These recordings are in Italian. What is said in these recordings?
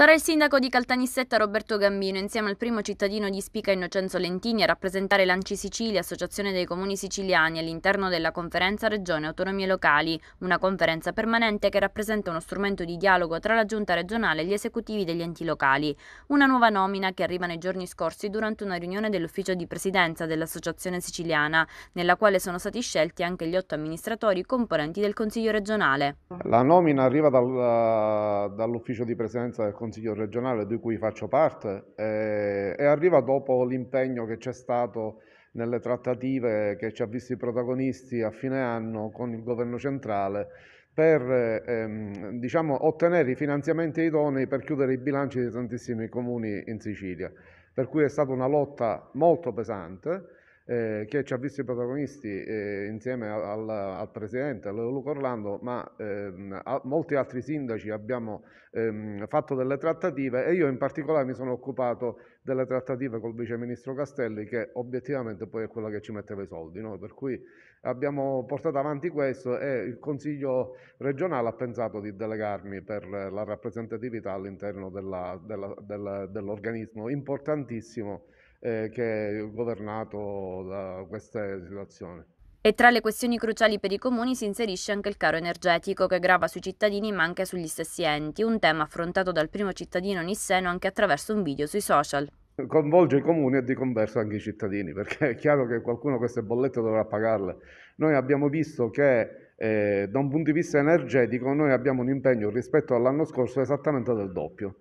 Sarà il sindaco di Caltanissetta Roberto Gambino insieme al primo cittadino di Spica Innocenzo Lentini a rappresentare l'Anci Sicilia, associazione dei comuni siciliani, all'interno della conferenza Regione Autonomie Locali, una conferenza permanente che rappresenta uno strumento di dialogo tra la giunta regionale e gli esecutivi degli enti locali. Una nuova nomina che arriva nei giorni scorsi durante una riunione dell'ufficio di presidenza dell'associazione siciliana, nella quale sono stati scelti anche gli otto amministratori componenti del Consiglio regionale. La nomina arriva dal, dall'ufficio di presidenza del Consiglio Consiglio regionale di cui faccio parte eh, e arriva dopo l'impegno che c'è stato nelle trattative che ci ha visti protagonisti a fine anno con il governo centrale per ehm, diciamo, ottenere i finanziamenti idonei per chiudere i bilanci di tantissimi comuni in Sicilia. Per cui è stata una lotta molto pesante eh, che ci ha visti protagonisti eh, insieme al, al presidente, a Luca Orlando, ma ehm, a, molti altri sindaci abbiamo ehm, fatto delle trattative e io in particolare mi sono occupato delle trattative col vice ministro Castelli che obiettivamente poi è quella che ci metteva i soldi, no? per cui abbiamo portato avanti questo e il Consiglio regionale ha pensato di delegarmi per la rappresentatività all'interno dell'organismo dell importantissimo eh, che è governato da queste situazioni. E tra le questioni cruciali per i comuni si inserisce anche il caro energetico che grava sui cittadini ma anche sugli stessi enti, un tema affrontato dal primo cittadino nisseno anche attraverso un video sui social coinvolge i comuni e di converso anche i cittadini, perché è chiaro che qualcuno queste bollette dovrà pagarle. Noi abbiamo visto che eh, da un punto di vista energetico noi abbiamo un impegno rispetto all'anno scorso esattamente del doppio.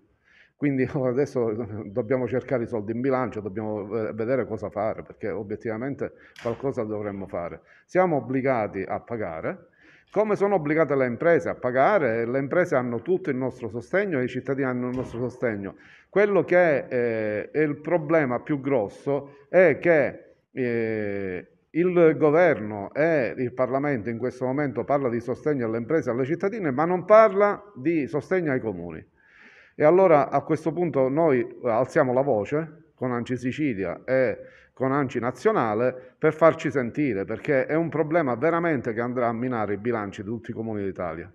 Quindi adesso dobbiamo cercare i soldi in bilancio, dobbiamo vedere cosa fare, perché obiettivamente qualcosa dovremmo fare. Siamo obbligati a pagare, come sono obbligate le imprese a pagare, le imprese hanno tutto il nostro sostegno e i cittadini hanno il nostro sostegno. Quello che è, eh, il problema più grosso è che eh, il governo e il Parlamento in questo momento parla di sostegno alle imprese e alle cittadine, ma non parla di sostegno ai comuni. E allora a questo punto noi eh, alziamo la voce con Anci Sicilia e con Anci Nazionale per farci sentire, perché è un problema veramente che andrà a minare i bilanci di tutti i comuni d'Italia.